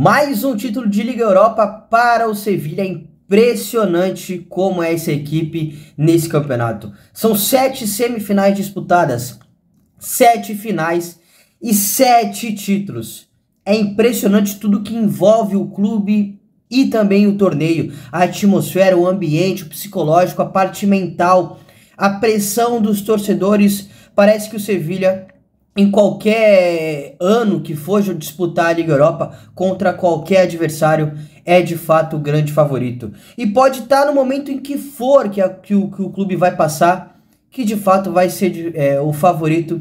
Mais um título de Liga Europa para o Sevilha. É impressionante como é essa equipe nesse campeonato. São sete semifinais disputadas, sete finais e sete títulos. É impressionante tudo que envolve o clube e também o torneio. A atmosfera, o ambiente, o psicológico, a parte mental, a pressão dos torcedores. Parece que o Sevilha em qualquer ano que for disputar a Liga Europa contra qualquer adversário, é de fato o grande favorito. E pode estar tá no momento em que for que, a, que, o, que o clube vai passar, que de fato vai ser é, o favorito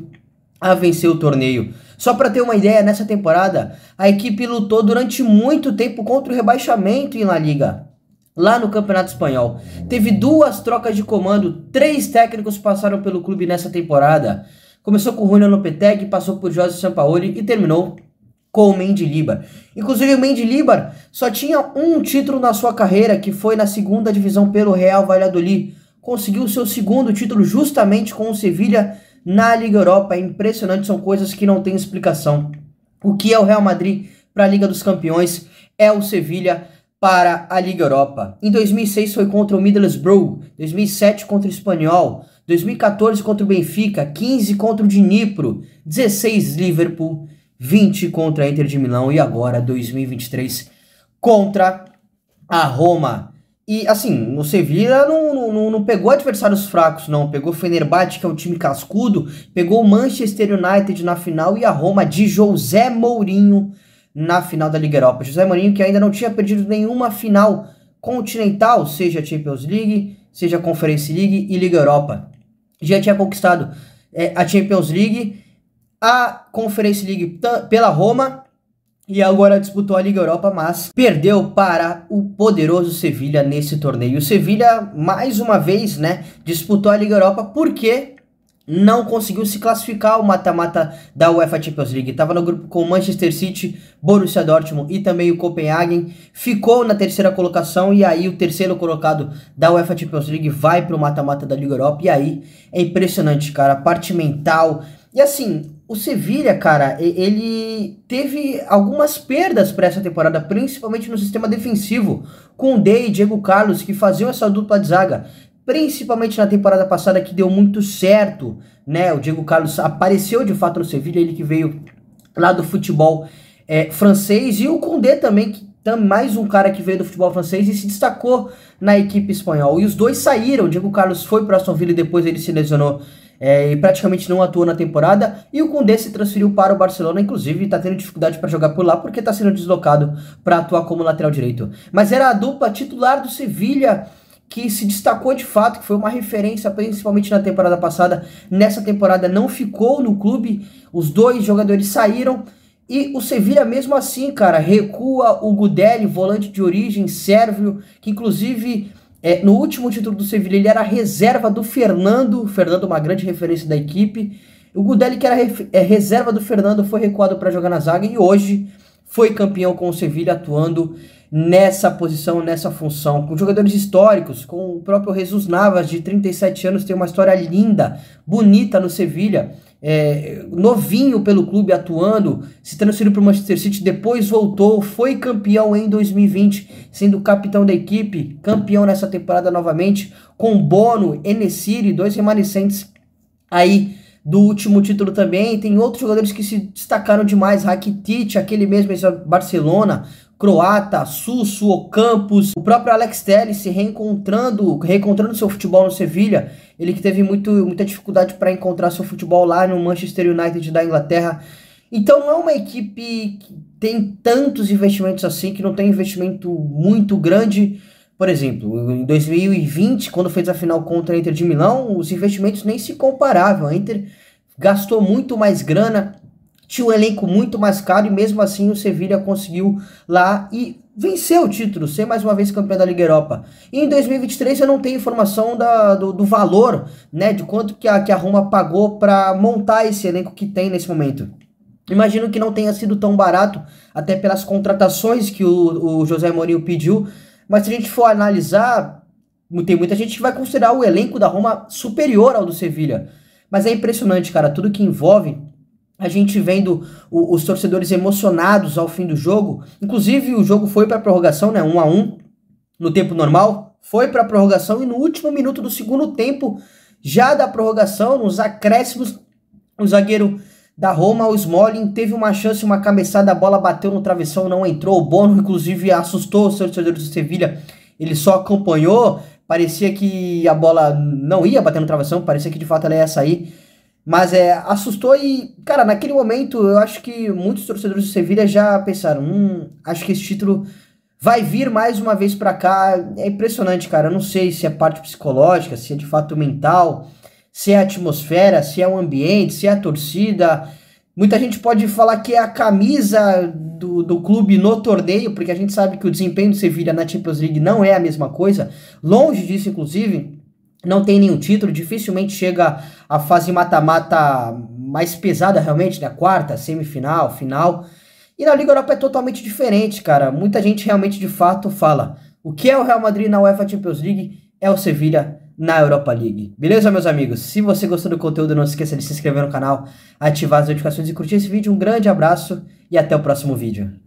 a vencer o torneio. Só para ter uma ideia, nessa temporada, a equipe lutou durante muito tempo contra o rebaixamento em La Liga. Lá no Campeonato Espanhol. Teve duas trocas de comando, três técnicos passaram pelo clube nessa temporada. Começou com o Julian Lopetegui, passou por José Sampaoli e terminou com o Mendilibar. Inclusive o Mendilibar só tinha um título na sua carreira, que foi na segunda divisão pelo Real Valladolid. Conseguiu o seu segundo título justamente com o Sevilha na Liga Europa. É impressionante, são coisas que não têm explicação. O que é o Real Madrid para a Liga dos Campeões é o Sevilha para a Liga Europa. Em 2006 foi contra o Middlesbrough, 2007 contra o Espanhol, 2014 contra o Benfica, 15 contra o Dnipro, 16 Liverpool, 20 contra a Inter de Milão e agora 2023 contra a Roma. E assim, o Sevilla não, não, não pegou adversários fracos, não. Pegou o Fenerbahçe, que é um time cascudo, pegou o Manchester United na final e a Roma de José Mourinho na final da Liga Europa. José Mourinho que ainda não tinha perdido nenhuma final continental, seja Champions League, seja Conference League e Liga Europa já tinha conquistado é, a Champions League, a Conference League pela Roma e agora disputou a Liga Europa, mas perdeu para o poderoso Sevilha nesse torneio. O Sevilha mais uma vez, né, disputou a Liga Europa porque não conseguiu se classificar o mata-mata da UEFA Champions League. Estava no grupo com Manchester City, Borussia Dortmund e também o Copenhagen. Ficou na terceira colocação e aí o terceiro colocado da UEFA Champions League vai para o mata-mata da Liga Europa. E aí é impressionante, cara, a parte mental. E assim, o Sevilha, cara, ele teve algumas perdas para essa temporada, principalmente no sistema defensivo, com o Day e Diego Carlos, que faziam essa dupla de zaga principalmente na temporada passada que deu muito certo, né? O Diego Carlos apareceu de fato no Sevilha, ele que veio lá do futebol é, francês e o Condé também que tá mais um cara que veio do futebol francês e se destacou na equipe espanhola. E os dois saíram. O Diego Carlos foi para Aston Villa e depois ele se lesionou é, e praticamente não atuou na temporada. E o Condé se transferiu para o Barcelona, inclusive está tendo dificuldade para jogar por lá porque está sendo deslocado para atuar como lateral direito. Mas era a dupla titular do Sevilha que se destacou de fato, que foi uma referência principalmente na temporada passada, nessa temporada não ficou no clube, os dois jogadores saíram e o Sevilha mesmo assim, cara, recua o Gudeli, volante de origem sérvio, que inclusive é, no último título do Sevilha ele era reserva do Fernando, Fernando uma grande referência da equipe. O Gudeli que era é, reserva do Fernando foi recuado para jogar na zaga e hoje foi campeão com o Sevilha atuando nessa posição, nessa função, com jogadores históricos, com o próprio Jesus Navas, de 37 anos, tem uma história linda, bonita no Sevilha, é, novinho pelo clube atuando, se transferiu para o Manchester City, depois voltou, foi campeão em 2020, sendo capitão da equipe, campeão nessa temporada novamente, com Bono, Enesiri, dois remanescentes aí do último título também. Tem outros jogadores que se destacaram demais. Rakitic, aquele mesmo Barcelona, croata, Susso, Ocampos, o próprio Alex Telles se reencontrando, reencontrando seu futebol no Sevilha. Ele que teve muito, muita dificuldade para encontrar seu futebol lá no Manchester United da Inglaterra. Então não é uma equipe que tem tantos investimentos assim, que não tem investimento muito grande por exemplo, em 2020, quando fez a final contra a Inter de Milão, os investimentos nem se comparavam. A Inter gastou muito mais grana, tinha um elenco muito mais caro e mesmo assim o Sevilha conseguiu lá e venceu o título, ser mais uma vez campeão da Liga Europa. E em 2023 eu não tenho informação da, do, do valor, né, de quanto que a, que a Roma pagou para montar esse elenco que tem nesse momento. Imagino que não tenha sido tão barato, até pelas contratações que o, o José Mourinho pediu, mas se a gente for analisar, tem muita gente que vai considerar o elenco da Roma superior ao do Sevilha. Mas é impressionante, cara, tudo que envolve. A gente vendo o, os torcedores emocionados ao fim do jogo. Inclusive, o jogo foi para prorrogação, né? 1 um a 1 um, no tempo normal. Foi para prorrogação e no último minuto do segundo tempo, já da prorrogação, nos acréscimos, o zagueiro da Roma, o Smalling teve uma chance, uma cabeçada, a bola bateu no travessão, não entrou. O Bono, inclusive, assustou os torcedores do Sevilha. Ele só acompanhou. Parecia que a bola não ia bater no travessão, parecia que de fato ela ia sair. Mas é, assustou e, cara, naquele momento eu acho que muitos torcedores do Sevilha já pensaram: hum, acho que esse título vai vir mais uma vez para cá. É impressionante, cara. Eu não sei se é parte psicológica, se é de fato mental se é a atmosfera, se é o ambiente, se é a torcida. Muita gente pode falar que é a camisa do, do clube no torneio, porque a gente sabe que o desempenho do Sevilha na Champions League não é a mesma coisa. Longe disso, inclusive, não tem nenhum título, dificilmente chega a fase mata-mata mais pesada realmente, né? Quarta, semifinal, final. E na Liga Europa é totalmente diferente, cara. Muita gente realmente de fato fala o que é o Real Madrid na UEFA Champions League é o Sevilha na Europa League. Beleza, meus amigos? Se você gostou do conteúdo, não se esqueça de se inscrever no canal, ativar as notificações e curtir esse vídeo. Um grande abraço e até o próximo vídeo.